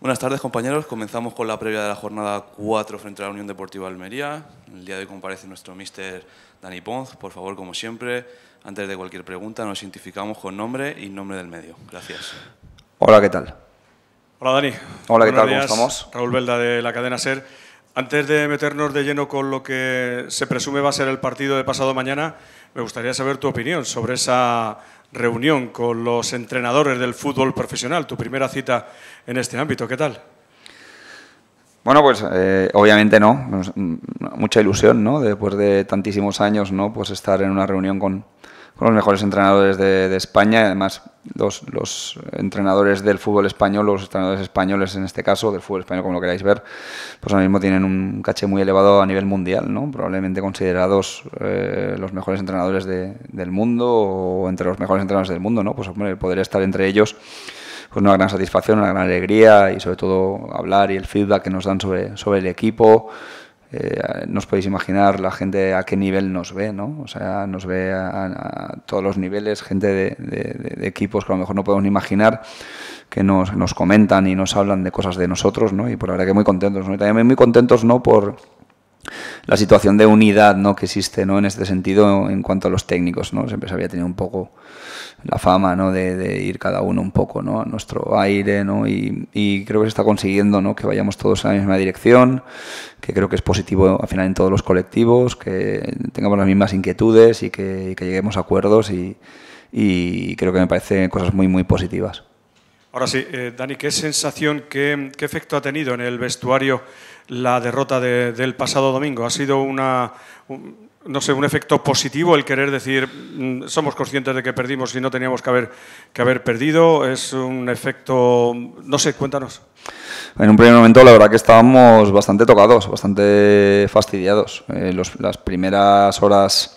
Buenas tardes, compañeros. Comenzamos con la previa de la jornada 4 frente a la Unión Deportiva Almería. El día de hoy comparece nuestro mister Dani Ponz. Por favor, como siempre, antes de cualquier pregunta, nos identificamos con nombre y nombre del medio. Gracias. Hola, ¿qué tal? Hola, Dani. Hola, ¿qué tal? ¿Cómo estamos? Raúl Belda de la cadena SER. Antes de meternos de lleno con lo que se presume va a ser el partido de pasado mañana, me gustaría saber tu opinión sobre esa reunión con los entrenadores del fútbol profesional, tu primera cita en este ámbito. ¿Qué tal? Bueno, pues eh, obviamente no, mm, mucha ilusión, ¿no? Después de tantísimos años, ¿no? Pues estar en una reunión con, con los mejores entrenadores de, de España, además los, los, entrenadores del fútbol español, los entrenadores españoles en este caso, del fútbol español como lo queráis ver, pues ahora mismo tienen un caché muy elevado a nivel mundial, ¿no? probablemente considerados eh, los mejores entrenadores del mundo o entre los mejores entrenadores del mundo, ¿no? pues el poder estar entre ellos pues una gran satisfacción, una gran alegría y sobre todo hablar y el feedback que nos dan sobre, sobre el equipo, eh, no os podéis imaginar la gente a qué nivel nos ve, ¿no? O sea, nos ve a, todos los niveles, gente de, equipos que a lo mejor no podemos ni imaginar, que nos, nos comentan y nos hablan de cosas de nosotros, ¿no? Y por la verdad que muy contentos, ¿no? también muy contentos, ¿no? Por, la situación de unidad ¿no? que existe ¿no? en este sentido en cuanto a los técnicos. ¿no? Siempre se había tenido un poco la fama ¿no? de, ir cada uno un poco a nuestro aire ¿no? y, creo que se está consiguiendo ¿no? que vayamos todos en la misma dirección, que creo que es positivo al final en todos los colectivos, que tengamos las mismas inquietudes y que, lleguemos a acuerdos y, y creo que me parecen cosas muy, muy positivas. Ahora sí, eh, Dani, ¿qué sensación, qué, efecto ha tenido en el vestuario la derrota del pasado domingo? ¿Ha sido una, un, no sé, un efecto positivo el querer decir mm, somos conscientes de que perdimos y no teníamos que haber, que haber perdido? ¿Es un efecto, no sé, cuéntanos? En un primer momento la verdad que estábamos bastante tocados, bastante fastidiados. Eh, las primeras horas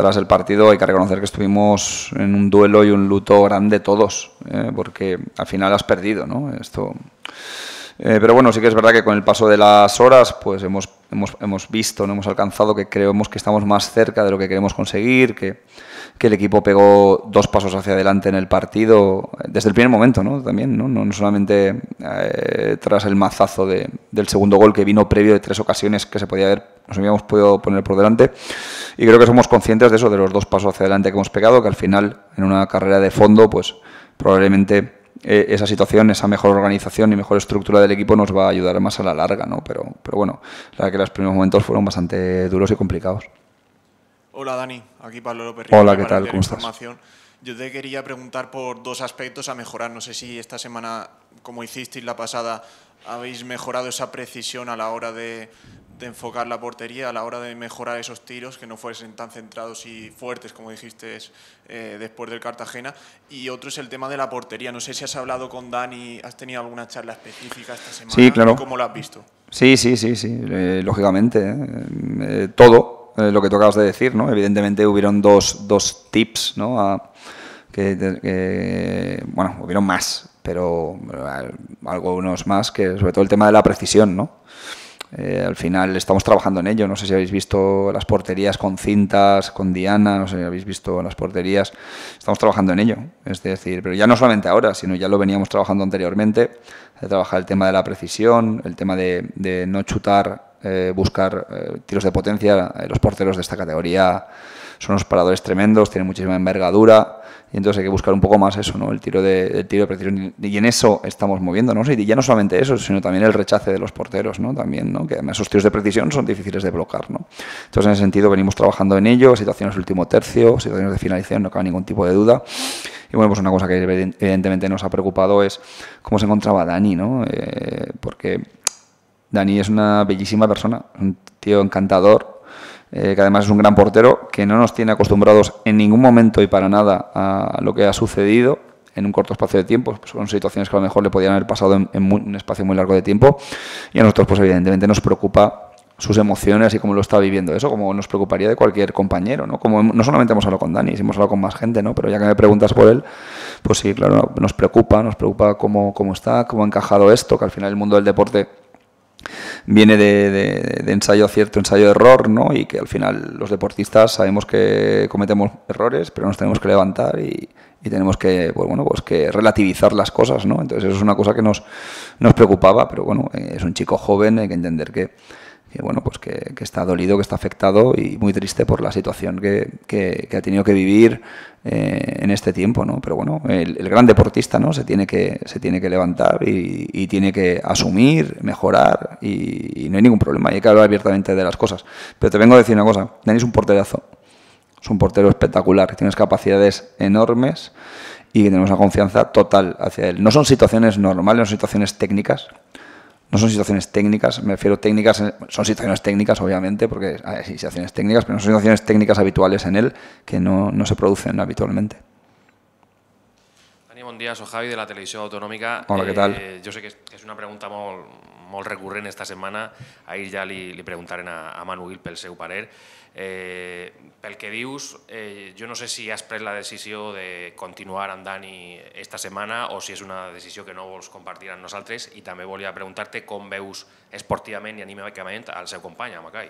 tras el partido hay que reconocer que estuvimos en un duelo y un luto grande todos, eh, porque al final has perdido, ¿no? Esto... Eh, pero bueno, sí que es verdad que con el paso de las horas, pues hemos, visto, ¿no? hemos alcanzado que creemos que estamos más cerca de lo que queremos conseguir, que, el equipo pegó dos pasos hacia adelante en el partido, desde el primer momento, ¿no? También, ¿no? No, solamente eh, tras el mazazo del segundo gol que vino previo de tres ocasiones que se podía haber nos habíamos podido poner por delante. Y creo que somos conscientes de eso, de los dos pasos hacia adelante que hemos pegado, que al final, en una carrera de fondo, pues probablemente eh, esa situación, esa mejor organización y mejor estructura del equipo nos va a ayudar más a la larga, ¿no? Pero, pero bueno, la verdad que los primeros momentos fueron bastante duros y complicados. Hola Dani, aquí Pablo López. Hola, ¿qué tal? ¿Cómo estás? Yo te quería preguntar por dos aspectos a mejorar. No sé si esta semana, como hicisteis la pasada, habéis mejorado esa precisión a la hora de de enfocar la portería a la hora de mejorar esos tiros que no fuesen tan centrados y fuertes como dijiste eh, después del Cartagena y otro es el tema de la portería no sé si has hablado con Dani has tenido alguna charla específica esta semana sí claro cómo lo has visto sí sí sí sí eh, lógicamente eh, todo lo que tocabas de decir no evidentemente hubieron dos, tips no que, bueno hubieron más pero algunos más que sobre todo el tema de la precisión no eh, al final estamos trabajando en ello. No sé si habéis visto las porterías con cintas, con Diana, no sé si habéis visto las porterías. Estamos trabajando en ello. Es decir, pero ya no solamente ahora, sino ya lo veníamos trabajando anteriormente. trabajar el tema de la precisión, el tema de, no chutar, eh, buscar eh, tiros de potencia. Los porteros de esta categoría son unos paradores tremendos, tienen muchísima envergadura y entonces hay que buscar un poco más eso, ¿no? El tiro de, tiro de precisión. Y en eso estamos moviéndonos. Y ya no solamente eso, sino también el rechace de los porteros, ¿no? También, ¿no? Que además esos tiros de precisión son difíciles de bloquear, ¿no? Entonces, en ese sentido, venimos trabajando en ello, situaciones último tercio, situaciones de finalización, no cabe ningún tipo de duda. Y bueno, pues una cosa que evidentemente nos ha preocupado es cómo se encontraba Dani, ¿no? Eh, porque Dani es una bellísima persona, un tío encantador, eh, que además es un gran portero, que no nos tiene acostumbrados en ningún momento y para nada a lo que ha sucedido en un corto espacio de tiempo. Pues son situaciones que a lo mejor le podían haber pasado en, un espacio muy largo de tiempo. Y a nosotros, pues evidentemente, nos preocupa sus emociones y cómo lo está viviendo eso, como nos preocuparía de cualquier compañero, ¿no? Como no solamente hemos hablado con Dani, hemos hablado con más gente, ¿no? Pero ya que me preguntas por él, pues sí, claro, nos preocupa, nos preocupa cómo, cómo está, cómo ha encajado esto, que al final el mundo del deporte viene de, a cierto ensayo cierto ensayo error, ¿no? Y que al final los deportistas sabemos que cometemos errores, pero nos tenemos que levantar y, tenemos que, pues bueno, pues que relativizar las cosas, ¿no? Entonces eso es una cosa que nos, nos preocupaba, pero bueno, eh, es un chico joven, hay que entender que que bueno, pues que, está dolido, que está afectado y muy triste por la situación que, que, ha tenido que vivir eh, en este tiempo, ¿no? Pero bueno, el, gran deportista, ¿no? Se tiene que, se tiene que levantar y, tiene que asumir, mejorar y, no hay ningún problema. Hay que hablar abiertamente de las cosas. Pero te vengo a decir una cosa, tenéis un porterazo. Es un portero espectacular, tienes capacidades enormes y tenemos una confianza total hacia él. No son situaciones normales, no son situaciones técnicas, no son situaciones técnicas, me refiero técnicas, eh, son situaciones técnicas obviamente, porque hay situaciones técnicas, pero no son situaciones técnicas habituales en él que no, se producen habitualmente. Dani, buen día, Javi de la Televisión Autonómica. Hola, ¿qué tal? Eh, yo sé que es una pregunta muy molt recurrent esta setmana. Ahir ja li, li preguntaren a, a Manuel pel seu parer. Eh, pel que dius, eh, jo no sé si has pres la decisió de continuar amb Dani esta setmana o si és una decisió que no vols compartir amb nosaltres i també volia preguntar-te com veus esportivament i anímicament al seu company, a Macai.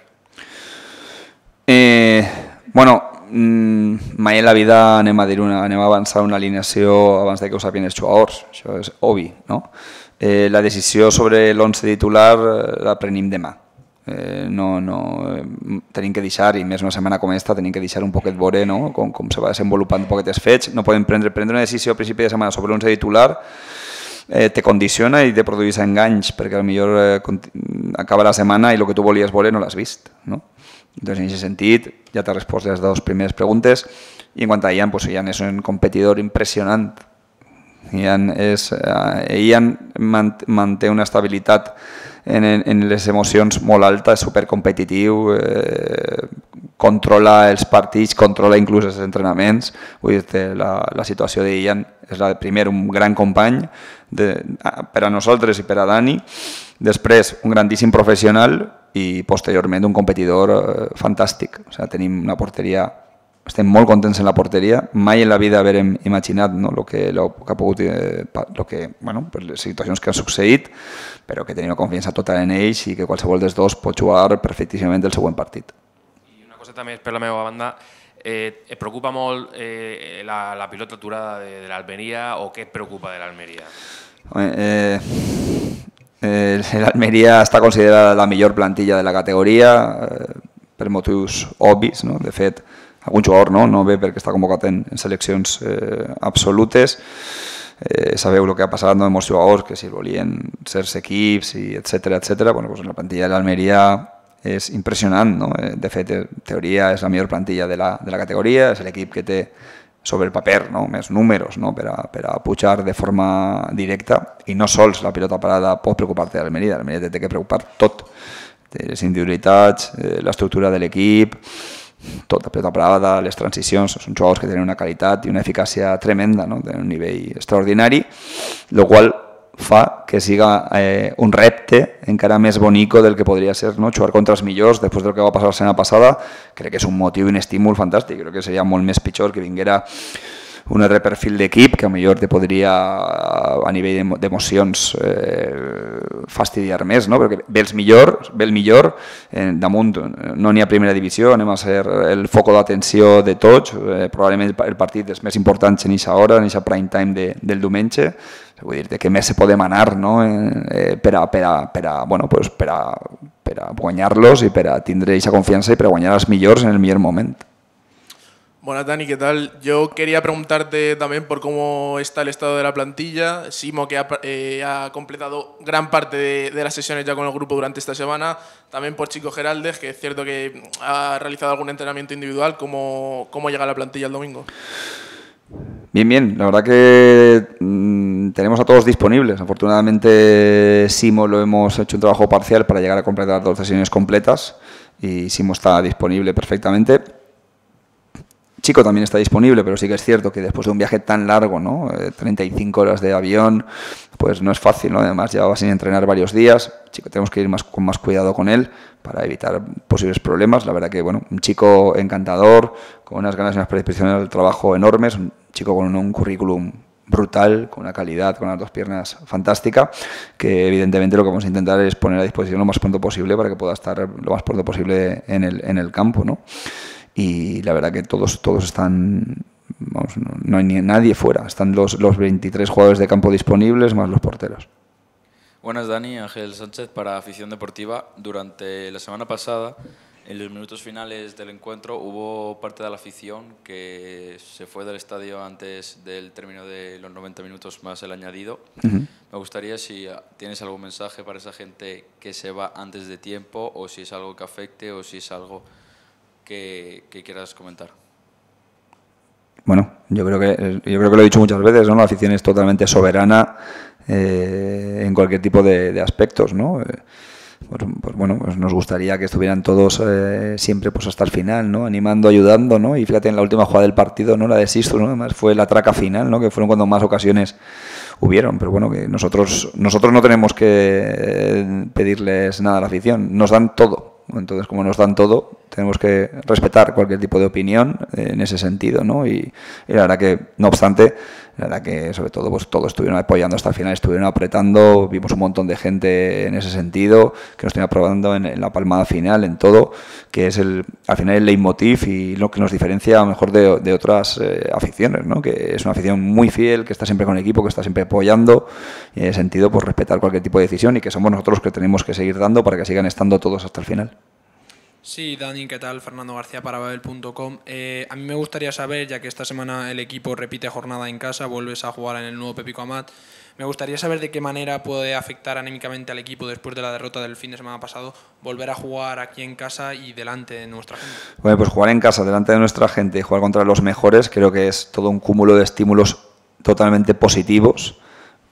Eh, bueno, mm, mai en la vida anem a, dir una, anem a avançar una alineació abans de que ho sàpiguen els jugadors, això és obvi, no? Eh, la decisió sobre l'11 titular eh, la prenim demà. Eh, no, no, eh, tenim que deixar, i més una setmana com aquesta, tenim que deixar un poquet vore no? com, com se va desenvolupant un poquet els fets. No podem prendre, prendre una decisió a principi de setmana sobre l'11 titular eh, te condiciona i te produeix enganys, perquè millor eh, acaba la setmana i el que tu volies veure no l'has vist. No? Doncs en aquest sentit, ja t'ha respost les dues primeres preguntes. I en quant a Ian, pues Ian és un competidor impressionant Ian, és, eh, Ian manté una estabilitat en, en les emocions molt alta, és supercompetitiu, eh, controla els partits, controla inclús els entrenaments. Vull dir, la, la situació d'Ian és la de primer, un gran company de, per a nosaltres i per a Dani, després un grandíssim professional i posteriorment un competidor eh, fantàstic. O sigui, tenim una porteria estem molt contents en la porteria, mai en la vida haurem imaginat no, lo que, lo, que ha pogut, eh, lo que, bueno, per les situacions que han succeït, però que tenim confiança total en ells i que qualsevol dels dos pot jugar perfectíssimament el següent partit. I una cosa també per la meva banda, eh, et preocupa molt eh, la, la pilota aturada de, de l'Almeria o què et preocupa de l'Almeria? Eh, eh, L'Almeria està considerada la millor plantilla de la categoria eh, per motius obvis, no? de fet algun jugador no, no ve perquè està convocat en, en seleccions eh, absolutes, eh, sabeu el que ha passat no, amb molts jugadors, que si volien ser equips, i etc etc. Bueno, doncs la plantilla de l'Almeria és impressionant, no? Eh, de fet, en teoria és la millor plantilla de la, de la categoria, és l'equip que té sobre el paper, no? més números no? per, a, per a pujar de forma directa i no sols la pilota parada pot preocupar-te de l'Almeria, l'Almeria té que preocupar tot, de les individualitats, eh, l'estructura de l'equip, tot, la pilota parada, les transicions, són jugadors que tenen una qualitat i una eficàcia tremenda, no? tenen un nivell extraordinari, el qual fa que siga eh, un repte encara més bonico del que podria ser no? jugar contra els millors després del que va passar la setmana passada crec que és un motiu i un estímul fantàstic crec que seria molt més pitjor que vinguera un altre perfil d'equip que millor te podria a nivell d'emocions eh, fastidiar més, no? perquè ve el millor, ve el millor eh, damunt no n'hi ha primera divisió, anem a ser el foc d'atenció de tots, eh, probablement el partit és més important en aquesta hora, en aquesta prime time de, del diumenge, vull dir, que més se pot demanar no? Eh, eh, per a, per a, per a, bueno, pues per a, per a guanyar-los i per a tindre aquesta confiança i per a guanyar els millors en el millor moment. Buenas, Dani, ¿qué tal? Yo quería preguntarte también por cómo está el estado de la plantilla. Simo, que ha, eh, completado gran parte de, las sesiones ya con el grupo durante esta semana. También por Chico Geraldes, que es cierto que ha realizado algún entrenamiento individual. ¿Cómo, cómo llega la plantilla el domingo? Bien, bien. La verdad que mm, tenemos a todos disponibles. Afortunadamente, Simo lo hemos hecho un trabajo parcial para llegar a completar dos sesiones completas y Simo está disponible perfectamente chico también está disponible, pero sí que es cierto que después de un viaje tan largo, ¿no? 35 eh, horas de avión, pues no es fácil, Además llevaba sin entrenar varios días, chico, tenemos que ir más, con más cuidado con él para evitar posibles problemas. La verdad que, bueno, un chico encantador, con unas ganas y unas predisposiciones al trabajo enormes, un chico con un, currículum brutal, con una calidad, con las dos piernas fantástica, que evidentemente lo que vamos a intentar es poner a disposición lo más pronto posible para que pueda estar lo más pronto posible en el, en el campo, ¿no? y la verdad que todos, todos están no, hay nadie fuera. Están los, los 23 jugadores de campo disponibles más los porteros. Buenas, Dani. Ángel Sánchez para Afición Deportiva. Durante la semana pasada, en los minutos finales del encuentro, hubo parte de la afición que se fue del estadio antes del término de los 90 minutos más el añadido. Me gustaría si tienes algún mensaje para esa gente que se va antes de tiempo o si es algo que afecte o si es algo que, quieras comentar. Bueno, yo creo que yo creo que lo he dicho muchas veces, ¿no? La afición es totalmente soberana eh, en cualquier tipo de, aspectos, ¿no? Eh, pues, pues, bueno, pues nos gustaría que estuvieran todos eh, siempre pues hasta el final, ¿no? Animando, ayudando, ¿no? Y fíjate en la última jugada del partido, ¿no? La de Sisto, ¿no? Además fue la traca final, ¿no? Que fueron cuando más ocasiones hubieron, pero bueno, que nosotros nosotros no tenemos que pedirles nada a la afición, nos dan todo, entonces, como nos dan todo, tenemos que respetar cualquier tipo de opinión eh, en ese sentido, ¿no? Y, y la verdad que, no obstante, la verdad que sobre todo pues todos estuvieron apoyando hasta el final, estuvieron apretando, vimos un montón de gente en ese sentido, que nos estuvieron aprobando en, la palmada final, en todo, que es el, al final el leitmotiv y lo que nos diferencia a lo mejor de, otras eh, aficiones, ¿no? que es una afición muy fiel, que está siempre con el equipo, que está siempre apoyando, en el sentido pues respetar cualquier tipo de decisión y que somos nosotros los que tenemos que seguir dando para que sigan estando todos hasta el final. Sí, Dani, ¿qué tal? Fernando García para Babel.com. Eh, a mí me gustaría saber, ya que esta semana el equipo repite jornada en casa, vuelves a jugar en el nuevo Pepico Amat, me gustaría saber de qué manera puede afectar anímicamente al equipo después de la derrota del fin de semana pasado volver a jugar aquí en casa y delante de nuestra gente. Bueno, pues jugar en casa, delante de nuestra gente y jugar contra los mejores creo que es todo un cúmulo de estímulos totalmente positivos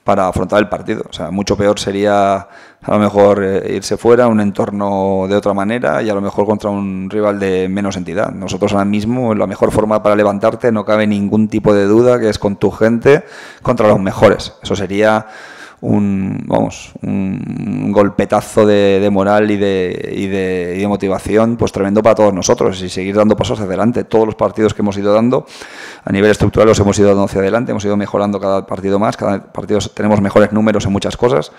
para afrontar el partido. O sea, mucho peor sería a lo mejor eh, irse fuera, un entorno de otra manera y a lo mejor contra un rival de menos entidad. Nosotros ahora mismo la mejor forma para levantarte no cabe ningún tipo de duda que es con tu gente contra los mejores. Eso sería un, vamos, un golpetazo de, moral y de, y, de, motivación pues tremendo para todos nosotros y seguir dando pasos hacia adelante. Todos los partidos que hemos ido dando a nivel estructural los hemos ido dando hacia adelante, hemos ido mejorando cada partido más, cada partido tenemos mejores números en muchas cosas,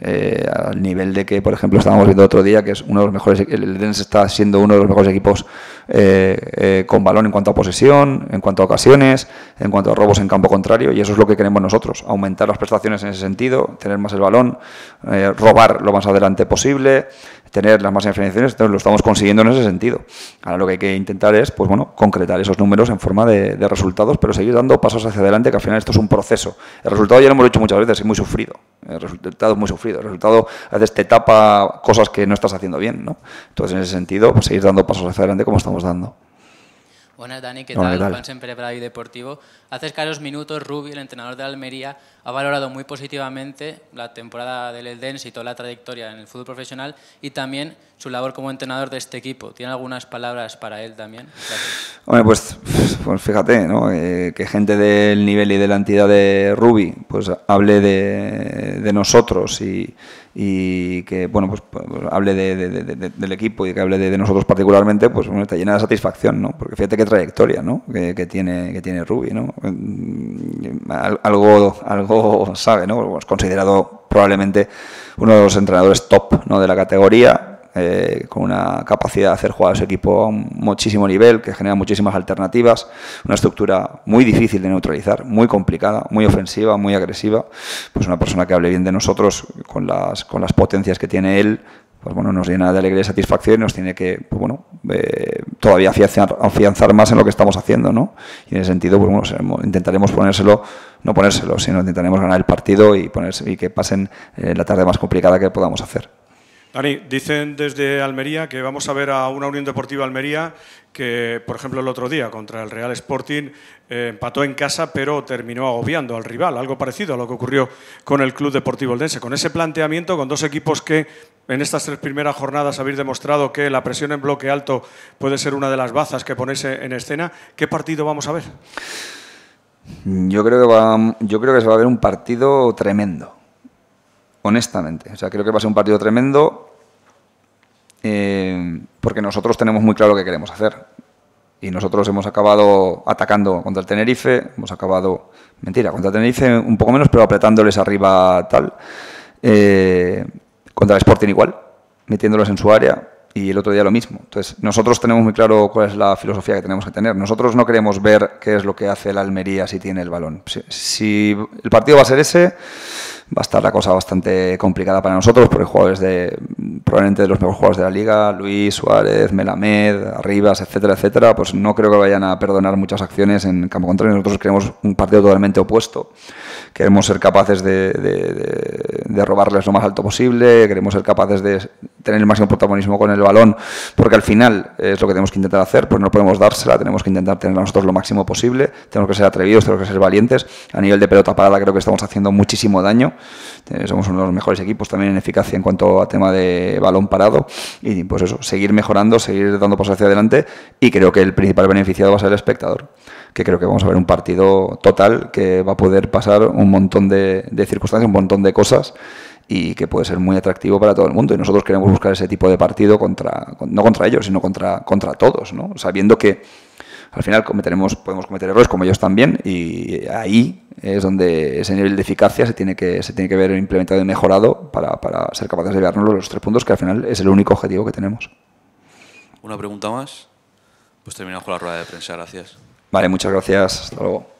eh, al nivel de que, por ejemplo, estábamos viendo otro día que es uno de los mejores, el Dens está siendo uno de los mejores equipos eh, eh, con balón en cuanto a posesión, en cuanto a ocasiones, en cuanto a robos en campo contrario, y eso es lo que queremos nosotros, aumentar las prestaciones en ese sentido, tener más el balón, eh, robar lo más adelante posible, tener las más definiciones, entonces lo estamos consiguiendo en ese sentido. Ahora lo que hay que intentar es, pues bueno, concretar esos números en forma de, de resultados, pero seguir dando pasos hacia adelante, que al final esto es un proceso. El resultado ya lo hemos dicho muchas veces, es muy sufrido el resultado es muy sufrido, el Resultado, a veces te tapa cosas que no estás haciendo bien, ¿no? Entonces, en ese sentido, pues, seguir dando pasos hacia adelante como estamos dando. Buenas, Dani, ¿qué tal? siempre Juan y Deportivo. Hace escasos minutos, Rubio, el entrenador de Almería, ha valorado muy positivamente la temporada del Eldense y toda la trayectoria en el fútbol profesional y también su labor como entrenador de este equipo. ¿Tiene algunas palabras para él también? Gracias. pues, pues fíjate, ¿no? Eh, que gente del nivel y de la entidad de Ruby pues hable de, de nosotros y, y que bueno pues, pues hable de, del equipo y que hable de, nosotros particularmente pues bueno, te llena de satisfacción no porque fíjate qué trayectoria no que, tiene que tiene Ruby no mm, algo algo sabe, ¿no? Es pues considerado probablemente uno de los entrenadores top de la categoría, eh, con una capacidad de hacer jugar a su equipo a un muchísimo nivel, que genera muchísimas alternativas, una estructura muy difícil de neutralizar, muy complicada, muy ofensiva, muy agresiva. Pues una persona que hable bien de nosotros, con las, con las potencias que tiene él, pues bueno, nos llena de alegría y satisfacción y nos tiene que, pues, bueno, eh, todavía afianzar, más en lo que estamos haciendo, ¿no? Y en ese sentido, pues, bueno, intentaremos ponérselo, no ponérselo, sino intentaremos ganar el partido y, ponerse, y que pasen eh, la tarde más complicada que podamos hacer. Dani, dicen desde Almería que vamos a ver a una Unión Deportiva Almería que, por ejemplo, el otro día contra el Real Sporting eh, empató en casa, pero terminó agobiando al rival. Algo parecido a lo que ocurrió con el Club Deportivo Eldense. Con ese planteamiento, con dos equipos que en estas tres primeras jornadas habéis demostrado que la presión en bloque alto puede ser una de las bazas que ponéis en escena, ¿qué partido vamos a ver? Yo creo que, va, yo creo que se va a ver un partido tremendo honestamente. O sea, creo que va a ser un partido tremendo eh, porque nosotros tenemos muy claro lo que queremos hacer. Y nosotros hemos acabado atacando contra el Tenerife, hemos acabado, mentira, contra el Tenerife un poco menos, pero apretándoles arriba tal. Eh, contra el Sporting igual, metiéndolos en su área y el otro día lo mismo. Entonces, nosotros tenemos muy claro cuál es la filosofía que tenemos que tener. Nosotros no queremos ver qué es lo que hace el Almería si tiene el balón. si el partido va a ser ese, va a estar la cosa bastante complicada para nosotros, porque jugadores de probablemente de los mejores jugadores de la liga, Luis, Suárez, Melamed, Arribas, etcétera, etcétera, pues no creo que vayan a perdonar muchas acciones en campo contrario. Nosotros queremos un partido totalmente opuesto. Queremos ser capaces de, de robarles lo más alto posible, queremos ser capaces de tener el máximo protagonismo con el balón, porque al final es lo que tenemos que intentar hacer, pues no podemos dársela, tenemos que intentar tenerla nosotros lo máximo posible, tenemos que ser atrevidos, tenemos que ser valientes. A nivel de pelota parada creo que estamos haciendo muchísimo daño eh, somos uno de los mejores equipos también en eficacia en cuanto a tema de balón parado. Y pues eso, seguir mejorando, seguir dando pasos hacia adelante. Y creo que el principal beneficiado va a ser el espectador, que creo que vamos a ver un partido total que va a poder pasar un montón de, circunstancias, un montón de cosas y que puede ser muy atractivo para todo el mundo. Y nosotros queremos buscar ese tipo de partido contra, no contra ellos, sino contra, contra todos, ¿no? Sabiendo que al final podemos cometer errores como ellos también y ahí es donde ese nivel de eficacia se tiene que, se tiene que ver implementado y mejorado para, para ser capaces de llevarnos los tres puntos que al final es el único objetivo que tenemos. Una pregunta más. Pues terminamos con la rueda de prensa. Gracias. Vale, muchas gracias. Hasta luego.